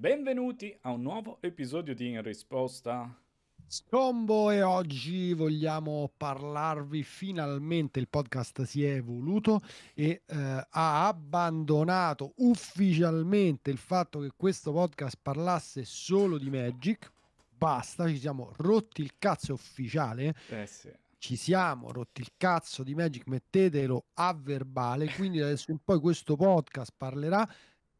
Benvenuti a un nuovo episodio di In risposta. Scombo e oggi vogliamo parlarvi finalmente, il podcast si è evoluto e eh, ha abbandonato ufficialmente il fatto che questo podcast parlasse solo di Magic. Basta, ci siamo rotti il cazzo ufficiale. Eh sì ci siamo rotti il cazzo di Magic, mettetelo a verbale. Quindi adesso in poi questo podcast parlerà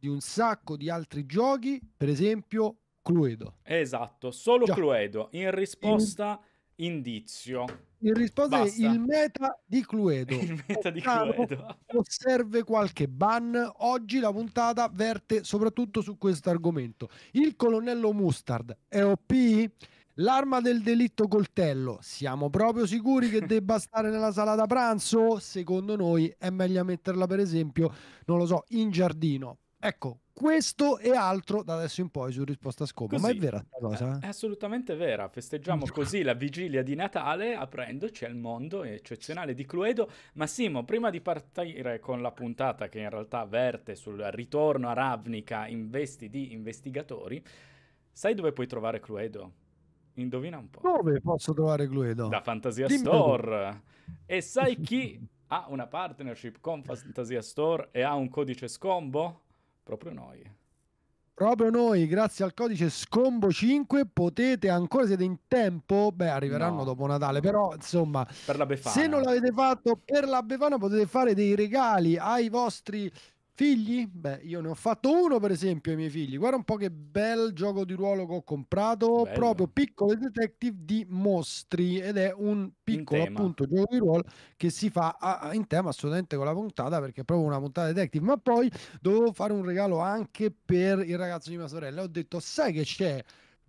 di un sacco di altri giochi, per esempio Cluedo. Esatto, solo Già. Cluedo. In risposta, in... indizio. In risposta Basta. il meta di Cluedo. Il meta di Cluedo. Osserve qualche ban. Oggi la puntata verte soprattutto su questo argomento. Il colonnello Mustard è OP? L'arma del delitto coltello, siamo proprio sicuri che debba stare nella sala da pranzo? Secondo noi è meglio metterla per esempio, non lo so, in giardino. Ecco, questo e altro da adesso in poi su risposta scopa. Ma è vera questa cosa? È, assolutamente vera. Festeggiamo mm. così la vigilia di Natale aprendoci al mondo eccezionale di Cluedo. Massimo, prima di partire con la puntata che in realtà verte sul ritorno a Ravnica in vesti di investigatori, sai dove puoi trovare Cluedo? Indovina un po'. Dove posso trovare Cluedo? Da Fantasia Dimmi. Store. E sai chi ha una partnership con Fantasia Store e ha un codice scombo? Proprio noi. Proprio noi, grazie al codice SCOMBO5 potete ancora, siete in tempo, beh arriveranno no. dopo Natale, però insomma, per se non l'avete fatto per la Befana potete fare dei regali ai vostri Figli? Beh, io ne ho fatto uno per esempio ai miei figli. Guarda un po' che bel gioco di ruolo che ho comprato, Bello. proprio Piccolo Detective di Mostri ed è un piccolo appunto gioco di ruolo che si fa a, a, in tema assolutamente con la puntata perché è proprio una puntata detective, ma poi dovevo fare un regalo anche per il ragazzo di mia sorella. Ho detto "Sai che c'è?"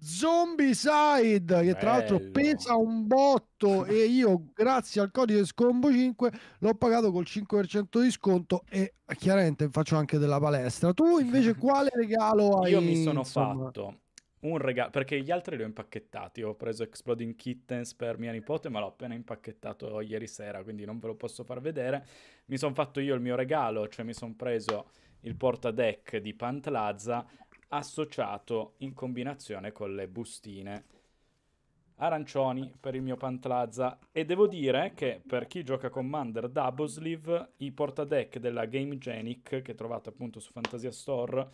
Zombicide che tra l'altro pesa un botto e io grazie al codice scombo 5 l'ho pagato col 5% di sconto e chiaramente faccio anche della palestra tu invece quale regalo hai? Io mi sono insomma? fatto un regalo perché gli altri li ho impacchettati ho preso Exploding Kittens per mia nipote ma l'ho appena impacchettato ieri sera quindi non ve lo posso far vedere mi sono fatto io il mio regalo cioè mi sono preso il portadeck di Pantlazza associato in combinazione con le bustine arancioni per il mio Pantlazza e devo dire che per chi gioca Commander Double Sleeve i portadeck della Game Genic che trovate appunto su Fantasia Store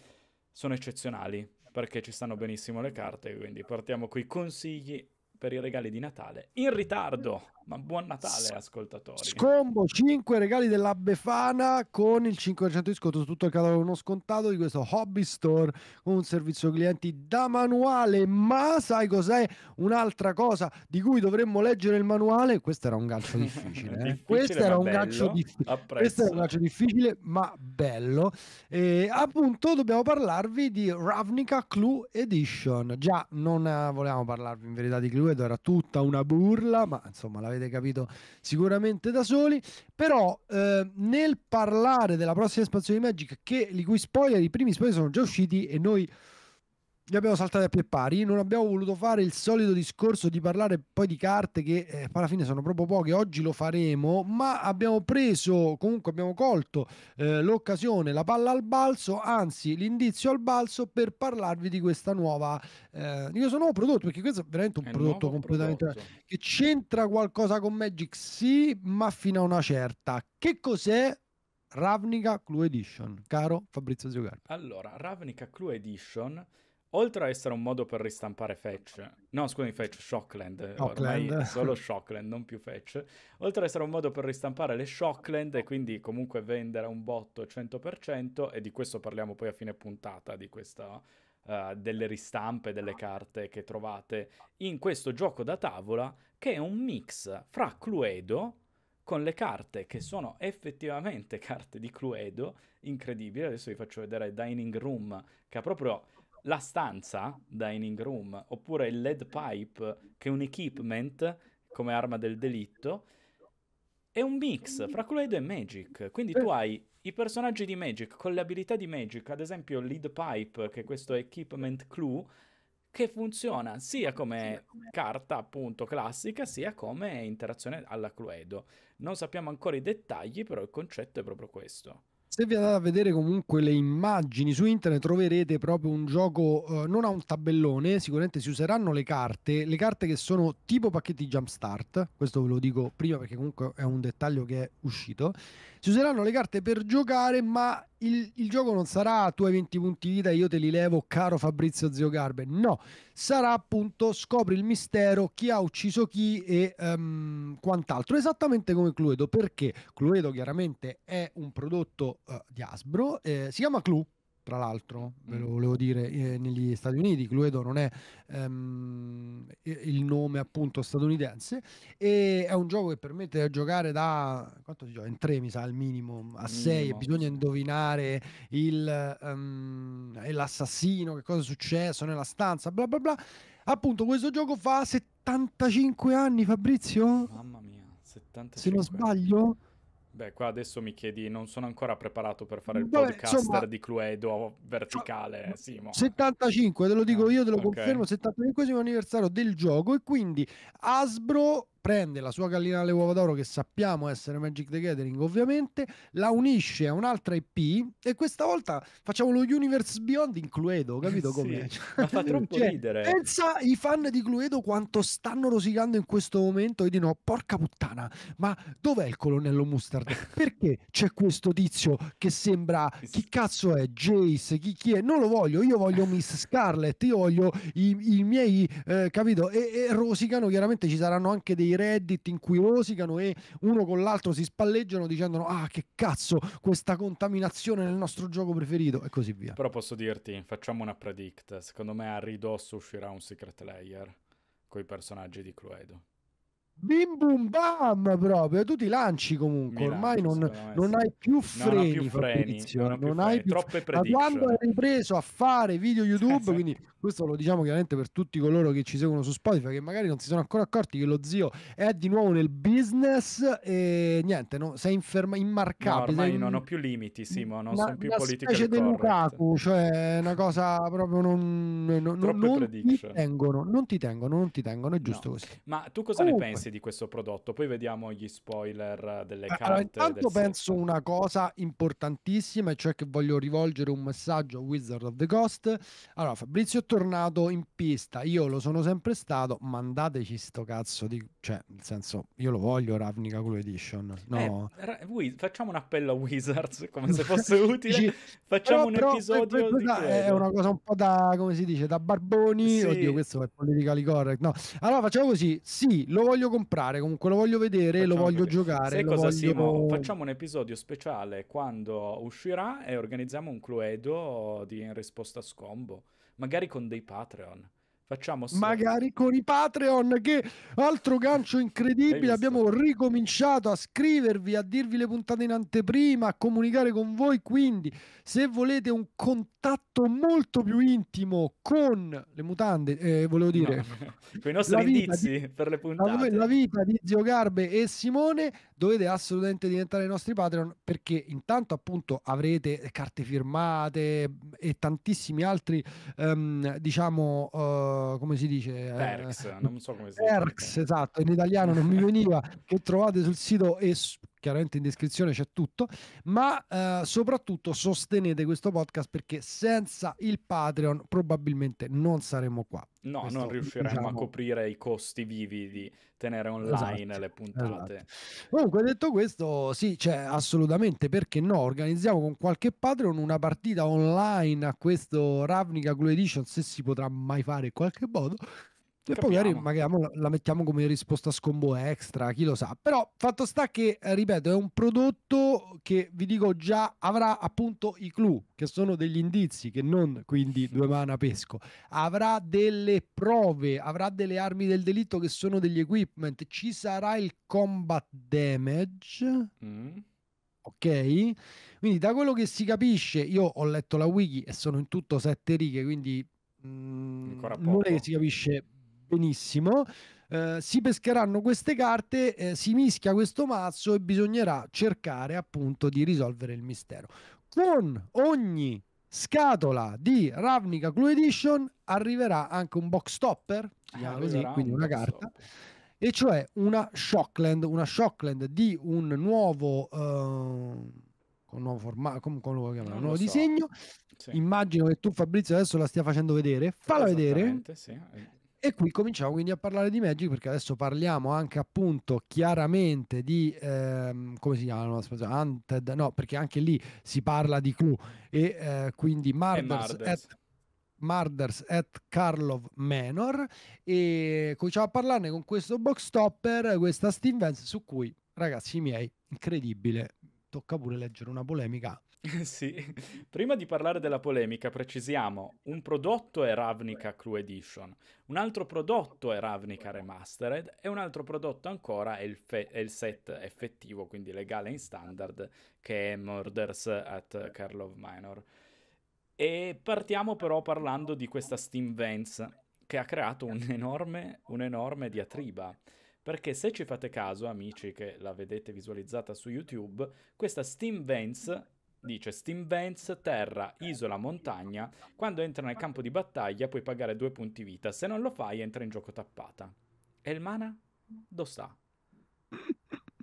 sono eccezionali perché ci stanno benissimo le carte quindi partiamo con i consigli per i regali di Natale in ritardo ma buon Natale S- ascoltatori. Scombo 5 regali della Befana con il 5% di sconto su tutto il catalogo Uno scontato di questo Hobby Store con un servizio clienti da manuale, ma sai cos'è un'altra cosa di cui dovremmo leggere il manuale? Questo era un gancio difficile, eh? questo era un gancio di... Questo era un gancio difficile, ma bello. E appunto dobbiamo parlarvi di Ravnica Clue Edition. Già non eh, volevamo parlarvi in verità di Cluedo, era tutta una burla, ma insomma l'avete l'avete capito sicuramente da soli, però eh, nel parlare della prossima espansione di Magic, che, li cui spoiler, i primi spoiler sono già usciti e noi li abbiamo saltati a più pari, non abbiamo voluto fare il solito discorso di parlare poi di carte che eh, alla fine sono proprio poche, oggi lo faremo, ma abbiamo preso, comunque abbiamo colto eh, l'occasione, la palla al balzo, anzi l'indizio al balzo per parlarvi di, questa nuova, eh, di questo nuovo prodotto, perché questo è veramente un è prodotto completamente prodotto. che c'entra qualcosa con Magic, sì, ma fino a una certa. Che cos'è? Ravnica Clue Edition, caro Fabrizio Ziogardi. Allora, Ravnica Clue Edition oltre a essere un modo per ristampare fetch, no scusami fetch, Shockland, eh, Shockland. ormai solo Shockland, non più fetch, oltre ad essere un modo per ristampare le Shockland e quindi comunque vendere un botto 100% e di questo parliamo poi a fine puntata di questa... Uh, delle ristampe delle carte che trovate in questo gioco da tavola che è un mix fra Cluedo con le carte che sono effettivamente carte di Cluedo, incredibile, adesso vi faccio vedere Dining Room che ha proprio la stanza, dining room, oppure il lead pipe, che è un equipment come arma del delitto, è un mix fra Cluedo e Magic. Quindi tu hai i personaggi di Magic con le abilità di Magic, ad esempio il lead pipe, che è questo equipment clue, che funziona sia come carta appunto classica sia come interazione alla Cluedo. Non sappiamo ancora i dettagli, però il concetto è proprio questo se vi andate a vedere comunque le immagini su internet troverete proprio un gioco, eh, non ha un tabellone, sicuramente si useranno le carte, le carte che sono tipo pacchetti Jumpstart, questo ve lo dico prima perché comunque è un dettaglio che è uscito, si useranno le carte per giocare, ma il, il, gioco non sarà tu hai 20 punti vita io te li levo, caro Fabrizio Zio Garbe. No, sarà appunto scopri il mistero, chi ha ucciso chi e um, quant'altro. Esattamente come Cluedo, perché Cluedo chiaramente è un prodotto uh, di Asbro, eh, si chiama Clue tra l'altro, ve lo mm. volevo dire, eh, negli Stati Uniti. Cluedo non è ehm, il nome appunto statunitense e è un gioco che permette di giocare da quanto si gioca? In tre mi sa al minimo, a sei, e bisogna indovinare il, um, l'assassino, che cosa è successo nella stanza, bla bla bla. Appunto questo gioco fa 75 anni Fabrizio? Mamma mia, 75 Se non sbaglio? Beh, qua adesso mi chiedi, non sono ancora preparato per fare il Vabbè, podcaster insomma, di Cluedo verticale, eh, Simo. 75, te lo dico eh, io, te lo okay. confermo, 75 anniversario del gioco e quindi Asbro prende la sua gallina alle uova d'oro che sappiamo essere Magic the Gathering ovviamente, la unisce a un'altra IP e questa volta facciamo lo Universe Beyond in Cluedo, capito sì, come? Ma fa cioè, troppo cioè, ridere. Pensa i fan di Cluedo quanto stanno rosicando in questo momento e dicono porca puttana, ma dov'è il colonnello Mustard? Perché c'è questo tizio che sembra chi cazzo è Jace, chi, chi è? Non lo voglio, io voglio Miss Scarlet, io voglio i, i miei, eh, capito? E, e rosicano chiaramente ci saranno anche dei reddit in cui rosicano e uno con l'altro si spalleggiano dicendo ah che cazzo questa contaminazione nel nostro gioco preferito e così via. Però posso dirti, facciamo una predict, secondo me a ridosso uscirà un secret layer con i personaggi di Cluedo. Bim bum bam proprio, tu ti lanci comunque, Mi ormai lancio, non, non sì. hai più freni, non, più freni, non, non più hai freni. più Troppe prediction. quando hai ripreso a fare video YouTube, quindi questo lo diciamo chiaramente per tutti coloro che ci seguono su Spotify, che magari non si sono ancora accorti che lo zio è di nuovo nel business e niente, no, sei inferma- immarcabile. No, ormai non ho più limiti, Simo, non una, sono più politico. Una specie di Lukaku, cioè una cosa proprio non... non, non, ti tengono, non ti tengono, non ti tengono, è giusto no. così. Ma tu cosa Comunque. ne pensi di questo prodotto? Poi vediamo gli spoiler delle eh, carte. Allora, intanto penso set. una cosa importantissima, e cioè che voglio rivolgere un messaggio a Wizard of the Coast. Allora, Fabrizio tornato in pista. Io lo sono sempre stato. Mandateci sto cazzo di. Cioè, nel senso, io lo voglio Ravnica Cool Edition. No. Eh, ra- facciamo un appello a Wizards come se fosse utile. Ci... Facciamo però, un però, episodio. È, da, è, una cosa un po' da come si dice da barboni. Sì. Oddio, questo è politically correct. No. Allora facciamo così: sì, lo voglio comprare. Comunque lo voglio vedere, facciamo lo voglio così. giocare. Sai cosa, voglio... Simo? Facciamo un episodio speciale quando uscirà e organizziamo un Cluedo di in risposta a scombo magari con dei Patreon. Facciamo sì. magari con i Patreon che altro gancio incredibile abbiamo ricominciato a scrivervi a dirvi le puntate in anteprima a comunicare con voi quindi se volete un contatto molto più intimo con le mutande eh, volevo dire no. con i nostri indizi di, per le puntate la, vita di Zio Garbe e Simone dovete assolutamente diventare i nostri Patreon perché intanto appunto avrete carte firmate e tantissimi altri um, diciamo uh, uh, come si dice? Eh, perks, eh, non so come si dice. Perks, esatto, in italiano non mi veniva, che trovate sul sito es- chiaramente in descrizione c'è tutto, ma eh, soprattutto sostenete questo podcast perché senza il Patreon probabilmente non saremmo qua. No, questo, non riusciremo diciamo... a coprire i costi vivi di tenere online esatto, le puntate. Esatto. Comunque, detto questo, sì, cioè, assolutamente, perché no? Organizziamo con qualche Patreon una partita online a questo Ravnica Glue Edition, se si potrà mai fare in qualche modo. E poi magari, magari la mettiamo come risposta a scombo extra, chi lo sa. Però fatto sta che, eh, ripeto, è un prodotto che vi dico già avrà appunto i clou, che sono degli indizi, che non quindi due mana pesco. Avrà delle prove, avrà delle armi del delitto che sono degli equipment, ci sarà il combat damage. Mm ok? Quindi da quello che si capisce, io ho letto la wiki e sono in tutto sette righe, quindi mh, mm, non è che si capisce benissimo. Eh, si pescheranno queste carte, eh, si mischia questo mazzo e bisognerà cercare appunto di risolvere il mistero. Con ogni scatola di Ravnica Clue Edition arriverà anche un box topper, ah, così, quindi una carta. Topper. E cioè una Shockland, una Shockland di un nuovo, eh, con nuovo formato, come, come lo chiamano, un nuovo so. disegno. Sì. Immagino che tu Fabrizio adesso la stia facendo vedere, falla vedere. Sì. E qui cominciamo quindi a parlare di Magic perché adesso parliamo anche appunto chiaramente di ehm, come si chiama chiamano? Hunted, no, perché anche lì si parla di Clue e eh, quindi Murders, Murders. At, Murders at Karlov Manor e cominciamo a parlarne con questo box topper, questa Steam Vance su cui ragazzi miei, incredibile, tocca pure leggere una polemica sì, prima di parlare della polemica precisiamo, un prodotto è Ravnica Crew Edition, un altro prodotto è Ravnica Remastered e un altro prodotto ancora è il, fe- è il set effettivo, quindi legale in standard, che è Murders at Carlov Minor. E partiamo però parlando di questa Steam Vents, che ha creato un'enorme, un'enorme diatriba. Perché se ci fate caso, amici che la vedete visualizzata su YouTube, questa Steam Vents Dice Steam Vents, terra, isola, montagna. Quando entra nel campo di battaglia puoi pagare due punti vita. Se non lo fai entra in gioco tappata. E il mana? Do sta.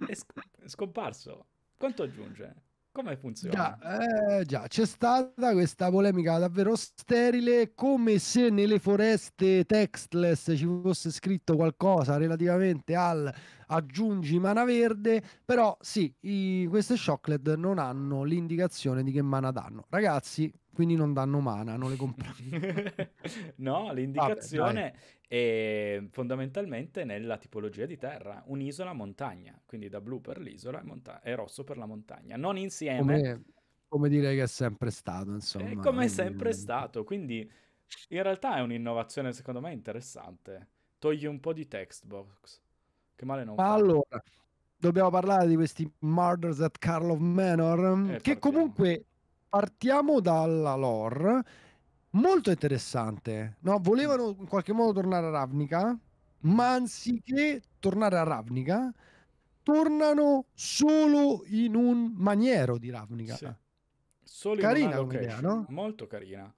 È, sc- è scomparso. Quanto aggiunge? Come funziona? Già, eh, già, c'è stata questa polemica davvero sterile, come se nelle foreste textless ci fosse scritto qualcosa relativamente al aggiungi mana verde, però sì, i, queste shocklet non hanno l'indicazione di che mana danno. Ragazzi, quindi non danno mana, non le comprano. no, l'indicazione Vabbè, è fondamentalmente nella tipologia di terra, un'isola montagna, quindi da blu per l'isola e, monta- e rosso per la montagna, non insieme. Come, come direi che è sempre stato, insomma. È come è sempre stato, quindi in realtà è un'innovazione secondo me interessante. Togli un po' di text box, che male non Ma fa. Allora, dobbiamo parlare di questi Murders at Carl of Manor, eh, che partiamo. comunque partiamo dalla lore. Molto interessante. No, volevano in qualche modo tornare a Ravnica, ma anziché tornare a Ravnica, tornano solo in un maniero di Ravnica. Sì. Solo carina in idea, no? Molto carina.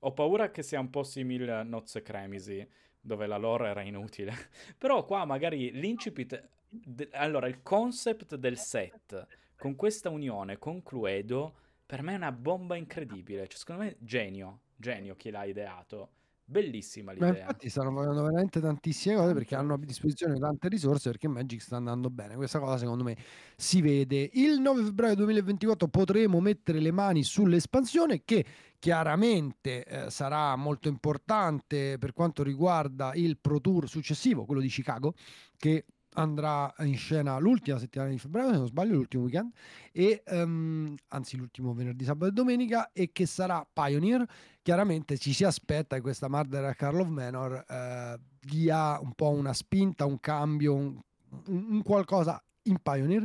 Ho paura che sia un po' simile a Nozze Cremisi, dove la lore era inutile. Però qua magari l'incipit... De... Allora, il concept del set, con questa unione con Cluedo per me è una bomba incredibile. Cioè, secondo me, genio, genio chi l'ha ideato. Bellissima l'idea. Ma infatti stanno facendo veramente tantissime cose perché hanno a disposizione tante risorse perché Magic sta andando bene. Questa cosa secondo me si vede. Il 9 febbraio 2024 potremo mettere le mani sull'espansione che chiaramente eh, sarà molto importante per quanto riguarda il Pro Tour successivo, quello di Chicago, che andrà in scena l'ultima settimana di febbraio, se non sbaglio, l'ultimo weekend, e, um, anzi l'ultimo venerdì, sabato e domenica, e che sarà Pioneer. Chiaramente ci si aspetta che questa Murder a Carl of Manor eh, dia un po' una spinta, un cambio, un, un qualcosa in Pioneer.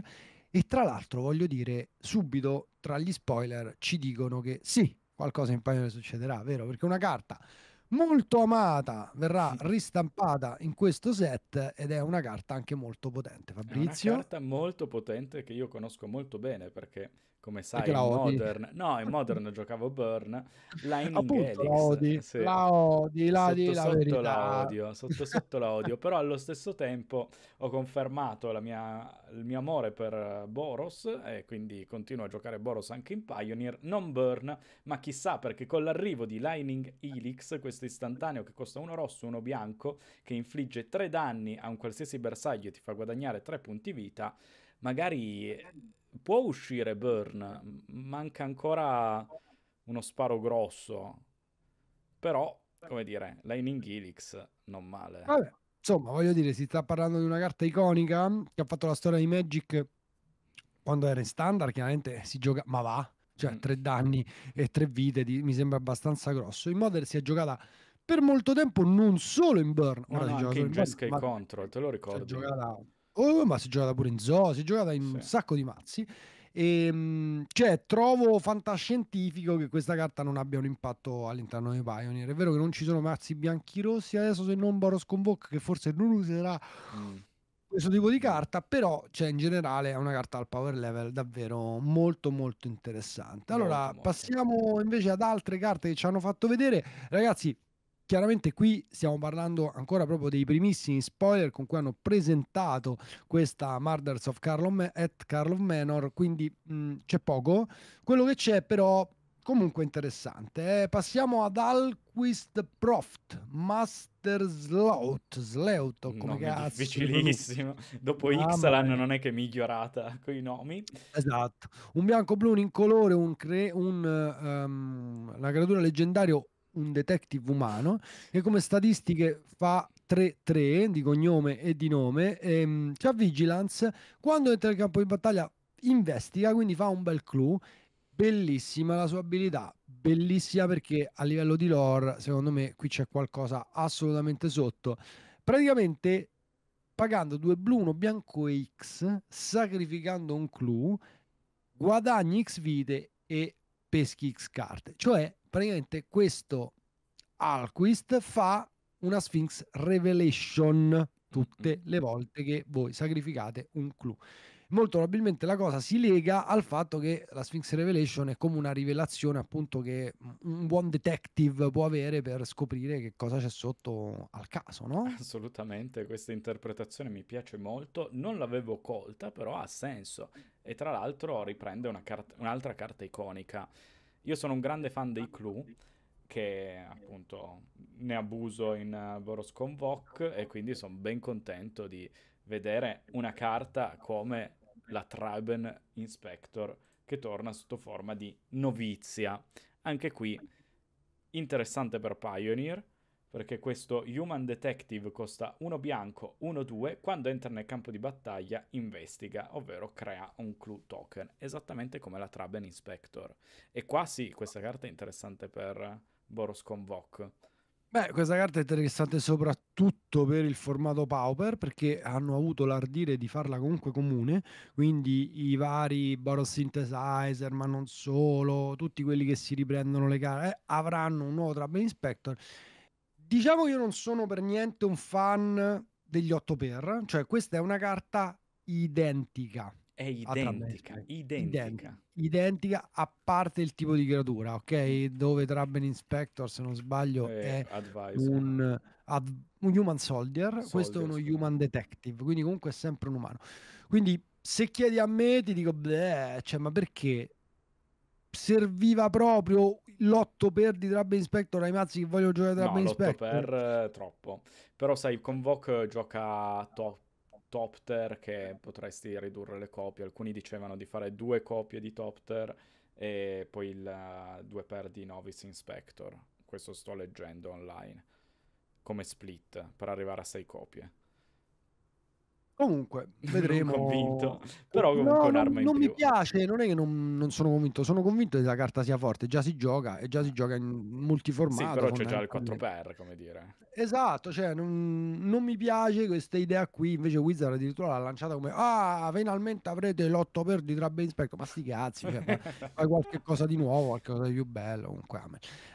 E tra l'altro voglio dire, subito tra gli spoiler ci dicono che sì, qualcosa in Pioneer succederà, vero? Perché una carta molto amata, verrà ristampata in questo set ed è una carta anche molto potente. Fabrizio? È una carta molto potente che io conosco molto bene perché come sai, in modern, no, in modern, giocavo Burn, Lightning Appunto, Helix. La odi, sì. la odi, la sotto, odi la sotto la odio, sotto sotto la odio, però allo stesso tempo ho confermato mia, il mio amore per eh, Boros e quindi continuo a giocare Boros anche in Pioneer, non Burn, ma chissà perché con l'arrivo di Lightning Helix, questo istantaneo che costa uno rosso, uno bianco, che infligge tre danni a un qualsiasi bersaglio e ti fa guadagnare tre punti vita, magari può uscire Burn, manca ancora uno sparo grosso, però, come dire, Lightning Helix non male. Vabbè, insomma, voglio dire, si sta parlando di una carta iconica che ha fatto la storia di Magic quando era in standard, chiaramente si gioca, ma va, cioè mm. tre danni e tre vite di, mi sembra abbastanza grosso. In Modern si è giocata per molto tempo non solo in Burn, no, no, anche in Jeskai Control, te lo ricordo. Si è giocata oh, ma si è giocata pure in zoo, si è giocata in sì. un sacco di mazzi. E, ehm, cioè, trovo fantascientifico che questa carta non abbia un impatto all'interno dei Pioneer. È vero che non ci sono mazzi bianchi rossi adesso, se non Boros Convoke, che forse non userà mm. questo tipo di carta, però cioè, in generale è una carta al power level davvero molto molto interessante. Allora, molto, molto. passiamo invece ad altre carte che ci hanno fatto vedere. Ragazzi, Chiaramente qui stiamo parlando ancora proprio dei primissimi spoiler con cui hanno presentato questa Murders of Carlo at Carlo Menor, quindi mh, mm, c'è poco. Quello che c'è però comunque interessante. Eh? Passiamo ad Alquist Proft, Master Slout, Sleut o come cazzo. Difficilissimo. Dopo ah, Ixalan non è che migliorata con i nomi. Esatto. Un bianco-blu, un incolore, un, cre- un um, una creatura leggendario un detective umano che come statistiche fa 3-3 di cognome e di nome, e, ehm, c'ha vigilance, quando entra in campo di battaglia investiga, quindi fa un bel clou. bellissima la sua abilità, bellissima perché a livello di lore secondo me qui c'è qualcosa assolutamente sotto. Praticamente pagando due blu, uno bianco e X, sacrificando un clou, guadagni X vite e peschi X carte. Cioè, praticamente questo Alquist fa una Sphinx Revelation tutte mm. le volte che voi sacrificate un clou molto probabilmente la cosa si lega al fatto che la Sphinx Revelation è come una rivelazione appunto che un buon detective può avere per scoprire che cosa c'è sotto al caso, no? Assolutamente, questa interpretazione mi piace molto, non l'avevo colta però ha senso e tra l'altro riprende cart- un'altra carta iconica. Io sono un grande fan dei Clue che appunto ne abuso in eh, Boros Convoc e quindi sono ben contento di vedere una carta come la Traben Inspector, che torna sotto forma di novizia. Anche qui interessante per Pioneer, perché questo Human Detective costa 1 bianco, 1 2, quando entra nel campo di battaglia investiga, ovvero crea un clue token, esattamente come la Traben Inspector. E qua sì, questa carta è interessante per Boros Convoc, Beh, questa carta è interessante soprattutto per il formato Pauper perché hanno avuto l'ardire di farla comunque comune, quindi i vari Boros Synthesizer, ma non solo, tutti quelli che si riprendono le carte, eh, avranno un nuovo Trouble Inspector. Diciamo che io non sono per niente un fan degli 8 per, cioè questa è una carta identica è identica, identica. identica, a parte il tipo di creatura, ok? Mm. Dove Traben Inspector, se non sbaglio, eh, è un, ad, un, human soldier, soldier questo è uno sì. human detective, quindi comunque è sempre un umano. Quindi se chiedi a me ti dico, beh, cioè, ma perché? serviva proprio l'8 per di Trap Inspector ai mazzi che vogliono giocare Trap no, Inspector. per eh, troppo. Però sai, Convoc gioca top Topter che eh. potresti ridurre le copie. Alcuni dicevano di fare due copie di Topter e poi il, uh, due per di Novice Inspector. Questo sto leggendo online come split per arrivare a sei copie. Comunque, vedremo. Non convinto, però comunque no, un'arma non, non mi piace, non è che non, non, sono convinto, sono convinto che la carta sia forte, già si gioca e già si gioca in multiformato. Sì, però c'è già il 4x, come dire. Esatto, cioè non, non, mi piace questa idea qui, invece Wizard addirittura l'ha lanciata come "Ah, finalmente avrete l'8 per di Trabbe Inspector", ma sti cazzi, cioè, fai qualche cosa di nuovo, qualcosa di più bello, comunque.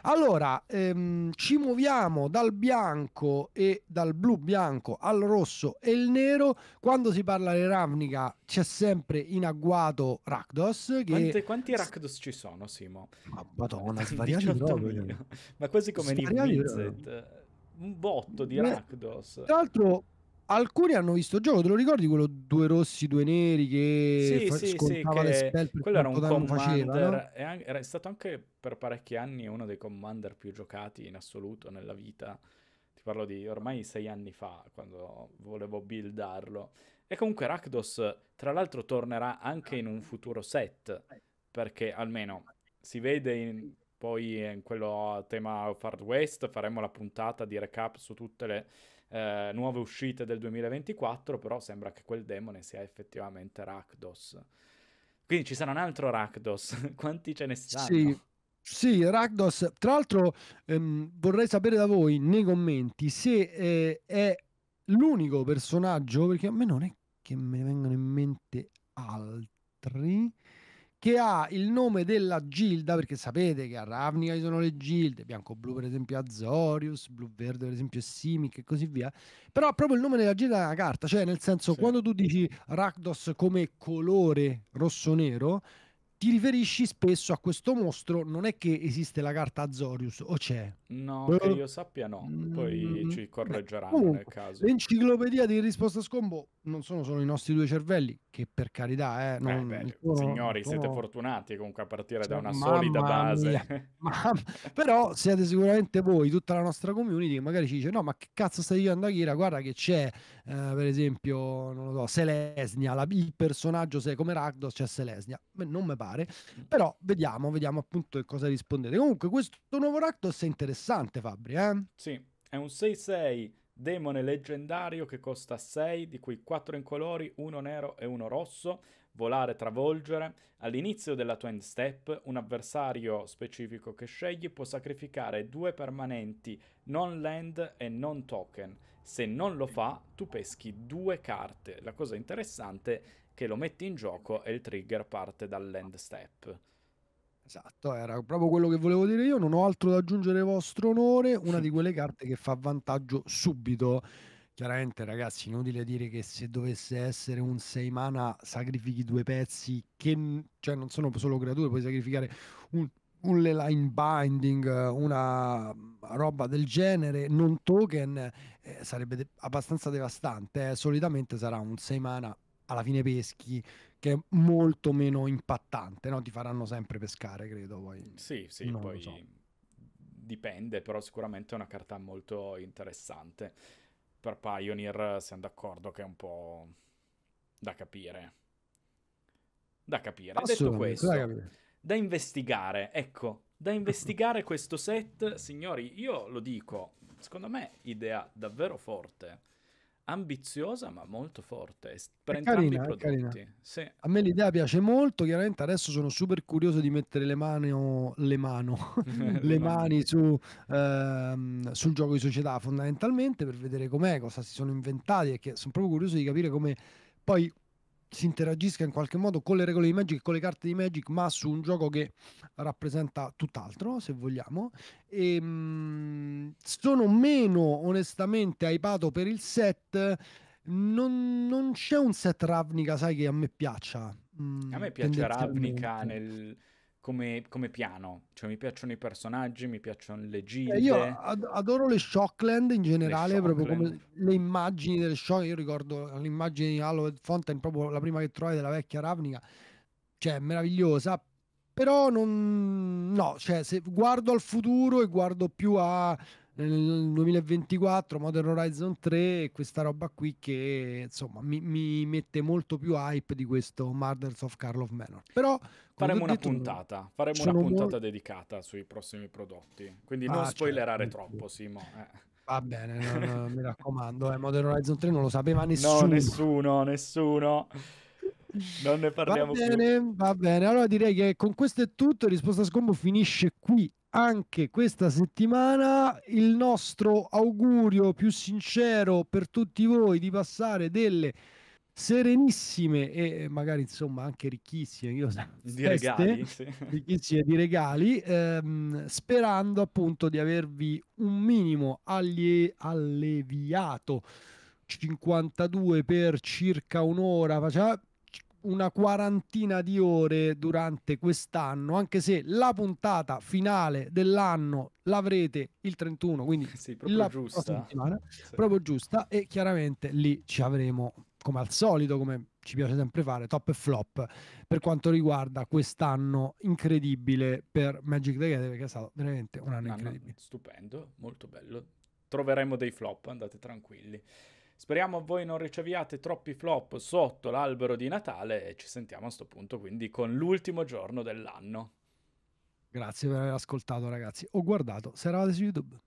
Allora, ehm, ci muoviamo dal bianco e dal blu bianco al rosso e il nero quando si parla di Ravnica c'è sempre in agguato Rakdos. Che... Quanti, quanti Rakdos ci sono, Simo? Ma madonna, svariati proprio. Cioè. Ma quasi come Svariali New eh, Un botto di Rakdos. Tra l'altro alcuni hanno visto il gioco, te lo ricordi quello due rossi, due neri che sì, fa- sì, sì, che quello era un commander faceva, no? anche, era stato anche per parecchi anni uno dei commander più giocati in assoluto nella vita ti parlo di ormai sei anni fa, quando volevo buildarlo. E comunque Rakdos, tra l'altro, tornerà anche in un futuro set, perché almeno si vede in, poi in quello tema Far West, faremo la puntata di recap su tutte le eh, nuove uscite del 2024, però sembra che quel demone sia effettivamente Rakdos. Quindi ci sarà un altro Rakdos, quanti ce ne saranno? Sì. Sì, Ragdos, tra l'altro ehm, vorrei sapere da voi nei commenti se eh, è l'unico personaggio, perché a me non è che me ne vengano in mente altri, che ha il nome della gilda, perché sapete che a Ravnica ci sono le gilde, bianco-blu per esempio Azorius, blu-verde per esempio Simic e così via, però ha proprio il nome della gilda è una carta, cioè nel senso sì. quando tu dici Rakdos come colore rosso-nero, ti riferisci spesso a questo mostro, non è che esiste la carta Azorius, o c'è? No, eh, che io sappia no, poi mm, ci correggeranno comunque, nel caso. L'enciclopedia di risposta a scombo non sono solo i nostri due cervelli, che per carità, eh, eh non, eh beh, sono, signori, sono... siete fortunati comunque a partire cioè, da una solida base. Mia, mamma... Però siete sicuramente voi, tutta la nostra community, che magari ci dice no, ma che cazzo stai dicendo Akira? Guarda che c'è, eh, per esempio, non lo so, Selesnia, la... il personaggio, se, come Ragdos c'è Selesnia, Beh, non mi pare fare, però vediamo, vediamo appunto cosa rispondete. Comunque questo nuovo Rakdos è interessante Fabri, eh? Sì, è un 6-6 demone leggendario che costa 6, di cui 4 in colori, 1 nero e 1 rosso, volare, travolgere. All'inizio della tua end step, un avversario specifico che scegli può sacrificare due permanenti non land e non token. Se non lo fa, tu peschi due carte. La cosa interessante è che lo metti in gioco e il trigger parte dall'end step. Esatto, era proprio quello che volevo dire io. Non ho altro da aggiungere vostro onore. Una di quelle carte che fa vantaggio subito. Chiaramente, ragazzi, inutile dire che se dovesse essere un 6 mana, sacrifichi due pezzi che cioè, non sono solo creature, puoi sacrificare un, un line binding, una roba del genere, non token, eh, sarebbe de- abbastanza devastante. Eh. Solitamente sarà un 6 mana alla fine peschi, che è molto meno impattante, no? Ti faranno sempre pescare, credo, poi. Sì, sì, non poi so. dipende, però sicuramente è una carta molto interessante. Per Pioneer siamo d'accordo che è un po' da capire. Da capire. Detto questo, da, capire. da investigare, ecco, da investigare questo set, signori, io lo dico, secondo me idea davvero forte ambiziosa ma molto forte per è entrambi carina, i prodotti. Sì. A me l'idea piace molto, chiaramente adesso sono super curioso di mettere le mani, le, mano, le mani su, ehm, sul gioco di società fondamentalmente per vedere com'è, cosa si sono inventati e sono proprio curioso di capire come poi si interagisca in qualche modo con le regole di Magic e con le carte di Magic, ma su un gioco che rappresenta tutt'altro, se vogliamo. E, ehm, mh, sono meno onestamente hypato per il set. Non, non c'è un set Ravnica, sai, che a me piaccia. Mm, a me piace Ravnica nel come, come, piano. Cioè, mi piacciono i personaggi, mi piacciono le eh, gilde. Eh, io adoro le Shockland in generale, le proprio come le immagini delle Shockland. Io ricordo l'immagine di Halo Fountain, proprio la prima che trovai della vecchia Ravnica. Cioè, meravigliosa. Però non... No, cioè, se guardo al futuro e guardo più a... Nel 2024 Modern Horizon 3 questa roba qui che insomma mi, mi mette molto più hype di questo Murders of Carl of Manor però faremo una puntata, faremo una puntata molto... dedicata sui prossimi prodotti, quindi ah, non certo, spoilerare certo. troppo, Simo. Eh. Va bene, no, no, mi raccomando, eh, Modern Horizon 3 non lo sapeva nessuno. No, nessuno, nessuno. Non ne parliamo va bene, più. Va bene, allora direi che con questo è tutto, Risposta a Scombo finisce qui anche questa settimana il nostro augurio più sincero per tutti voi di passare delle serenissime e eh, magari insomma anche ricchissime io so, eh, di feste, regali, sì. ricchissime di regali ehm, sperando appunto di avervi un minimo allie- alleviato 52 per circa un'ora facciamo una quarantina di ore durante quest'anno anche se la puntata finale dell'anno l'avrete il 31 quindi sì, proprio, giusta. Sì. proprio giusta e chiaramente lì ci avremo come al solito, come ci piace sempre fare, top e flop per quanto riguarda quest'anno incredibile per Magic the Gathering, che è stato veramente un anno, un anno incredibile. Stupendo, molto bello. Troveremo dei flop, andate tranquilli. Speriamo voi non riceviate troppi flop sotto l'albero di Natale e ci sentiamo a questo punto quindi con l'ultimo giorno dell'anno. Grazie per aver ascoltato ragazzi o guardato, se eravate su YouTube.